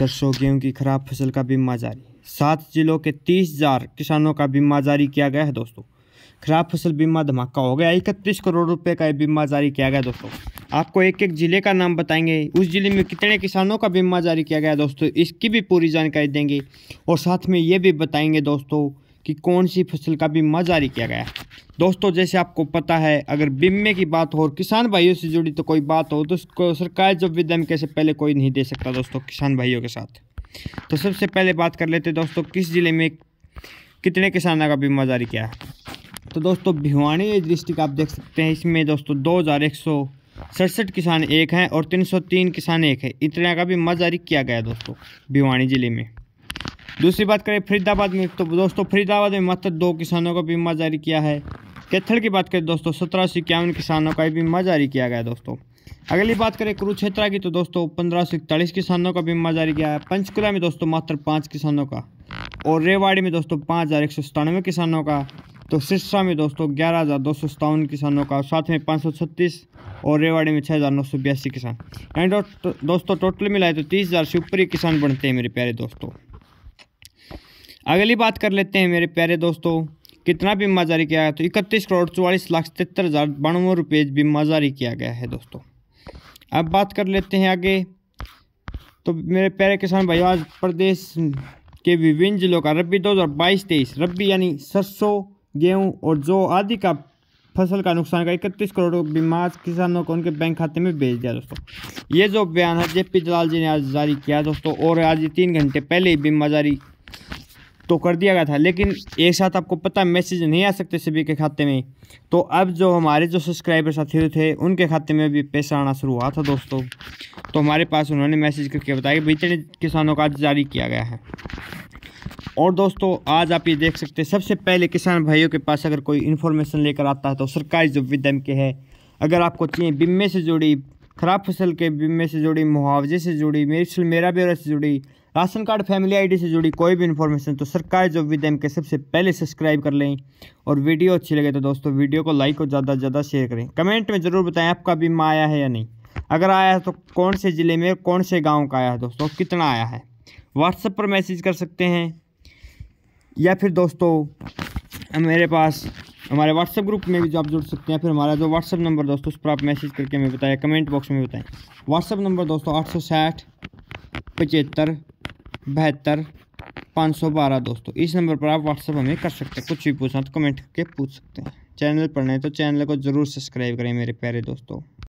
सरसों गेहूं की खराब फसल का बीमा जारी सात जिलों के तीस हजार किसानों का बीमा जारी किया गया है दोस्तों खराब फसल बीमा धमाका हो गया इकतीस करोड़ रुपए का बीमा जारी किया गया दोस्तों आपको एक एक ज़िले का नाम बताएंगे उस ज़िले में कितने किसानों का बीमा जारी किया गया दोस्तों इसकी भी पूरी जानकारी देंगे और साथ में ये भी बताएंगे दोस्तों कि कौन सी फसल का बीमा जारी किया गया है दोस्तों जैसे आपको पता है अगर बीमे की बात हो और किसान भाइयों से जुड़ी तो कोई बात हो तो उसको सरकार जब विद्यम कैसे पहले कोई नहीं दे सकता दोस्तों किसान भाइयों के साथ तो सबसे पहले बात कर लेते दोस्तों किस ज़िले में कितने किसानों का बीमा जारी किया है तो दोस्तों भिवानी डिस्ट्रिक्ट आप देख सकते हैं इसमें दोस्तों दो हज़ार एक सौ सड़सठ किसान एक हैं और तीन सौ तीन किसान एक है इतना का बीमा जारी किया गया दोस्तों भिवानी ज़िले में दूसरी बात करें फरीदाबाद में तो दोस्तों फरीदाबाद में मात्र दो किसानों का बीमा जारी किया है केथड़ की बात करें दोस्तों सत्रह सौ इक्यावन किसानों का बीमा जारी किया गया दोस्तों अगली बात करें कुरुक्षेत्रा की तो दोस्तों पंद्रह सौ इकतालीस किसानों का बीमा जारी किया है पंचकुला में दोस्तों मात्र पाँच किसानों का और रेवाड़ी में दोस्तों पाँच हज़ार एक सौ सतानवे किसानों का तो सिरसा में दोस्तों ग्यारह हज़ार दो सौ सतावन किसानों का साथ में पाँच सौ छत्तीस और रेवाड़ी में छः हज़ार नौ सौ बयासी किसान एंड तो, दोस्तों टोटल मिलाए तो तीस हज़ार से ऊपर ही किसान बनते हैं मेरे प्यारे दोस्तों अगली बात कर लेते हैं मेरे प्यारे दोस्तों कितना बीमा जारी किया गया तो इकतीस करोड़ चौवालीस लाख तिहत्तर हज़ार बानवे रुपये बीमा जारी किया गया है दोस्तों अब बात कर लेते हैं आगे तो मेरे प्यारे किसान भाई आज प्रदेश के विभिन्न जिलों का रबी 2022 तेईस रबी यानी सरसों गेहूं और जौ आदि का फसल का नुकसान का इकतीस करोड़ बीमा किसानों को उनके बैंक खाते में भेज दिया दोस्तों ये जो बयान है जेपी दलाल जी ने आज जारी किया दोस्तों और आज तीन घंटे पहले ही बीमा जारी तो कर दिया गया था लेकिन एक साथ आपको पता मैसेज नहीं आ सकते सभी के खाते में तो अब जो हमारे जो सब्सक्राइबर साथी थे उनके खाते में भी पैसा आना शुरू हुआ था दोस्तों तो हमारे पास उन्होंने मैसेज करके बताया कि इतने किसानों का जारी किया गया है और दोस्तों आज आप ये देख सकते हैं सबसे पहले किसान भाइयों के पास अगर कोई इन्फॉर्मेशन लेकर आता है तो सरकारी जो विद्यम के है अगर आपको चाहिए बीमे से जुड़ी खराब फसल के बीमे से जुड़ी मुआवजे से जुड़ी मेरी मेरा ब्यौरा से जुड़ी राशन कार्ड फैमिली आईडी से जुड़ी कोई भी इन्फॉर्मेशन तो सरकारी जॉब विद एम के सबसे पहले सब्सक्राइब कर लें और वीडियो अच्छी लगे तो दोस्तों वीडियो को लाइक और ज़्यादा से ज़्यादा शेयर करें कमेंट में ज़रूर बताएं आपका बीमा आया है या नहीं अगर आया है तो कौन से ज़िले में कौन से गाँव का आया है दोस्तों कितना आया है व्हाट्सएप पर मैसेज कर सकते हैं या फिर दोस्तों मेरे पास हमारे व्हाट्सएप ग्रुप में भी जो आप जुड़ सकते हैं फिर हमारा जो व्हाट्सएप नंबर दोस्तों उस पर आप मैसेज करके हमें बताएं कमेंट बॉक्स में बताएं व्हाट्सएप नंबर दोस्तों आठ सौ साठ पचहत्तर बहत्तर पाँच सौ बारह दोस्तों इस नंबर पर आप व्हाट्सअप हमें कर सकते हैं कुछ भी पूछना तो कमेंट करके पूछ सकते हैं चैनल पर नहीं तो चैनल को ज़रूर सब्सक्राइब करें मेरे प्यारे दोस्तों